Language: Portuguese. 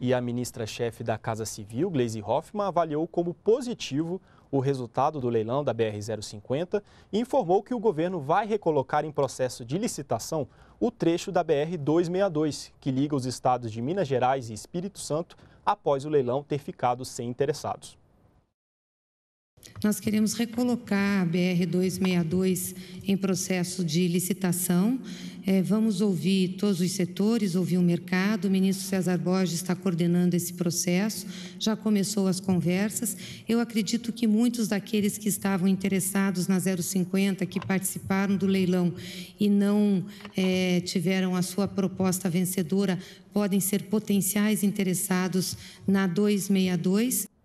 e a ministra-chefe da Casa Civil, Gleisi Hoffmann, avaliou como positivo o resultado do leilão da BR-050 e informou que o governo vai recolocar em processo de licitação o trecho da BR-262, que liga os estados de Minas Gerais e Espírito Santo, após o leilão ter ficado sem interessados. Nós queremos recolocar a BR-262 em processo de licitação é, vamos ouvir todos os setores, ouvir o mercado. O ministro César Borges está coordenando esse processo, já começou as conversas. Eu acredito que muitos daqueles que estavam interessados na 050, que participaram do leilão e não é, tiveram a sua proposta vencedora, podem ser potenciais interessados na 262.